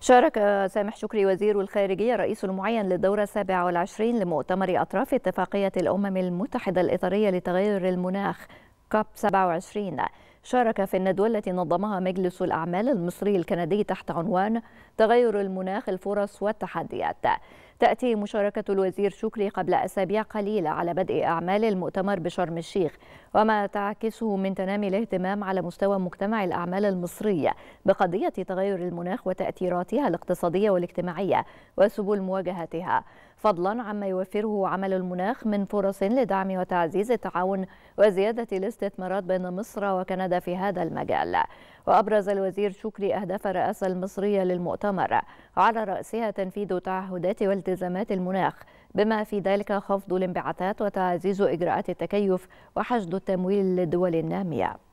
شارك آه، سامح شكري وزير الخارجية الرئيس المعين للدورة السابعة والعشرين لمؤتمر أطراف اتفاقية الأمم المتحدة الإطارية لتغير المناخ كاب 27 شارك في الندوة التي نظمها مجلس الأعمال المصري الكندي تحت عنوان تغير المناخ الفرص والتحديات تأتي مشاركة الوزير شكري قبل أسابيع قليلة على بدء أعمال المؤتمر بشرم الشيخ وما تعكسه من تنامي الاهتمام على مستوى مجتمع الأعمال المصرية بقضية تغير المناخ وتأثيراتها الاقتصادية والاجتماعية وسبل مواجهتها فضلا عما يوفره عمل المناخ من فرص لدعم وتعزيز التعاون وزيادة الاستثمارات بين مصر وكندا في هذا المجال وأبرز الوزير شكري أهداف الرئاسة المصرية للمؤتمر على رأسها تنفيذ تعهدات والتزامات المناخ بما في ذلك خفض الانبعاثات وتعزيز إجراءات التكيف وحشد التمويل للدول النامية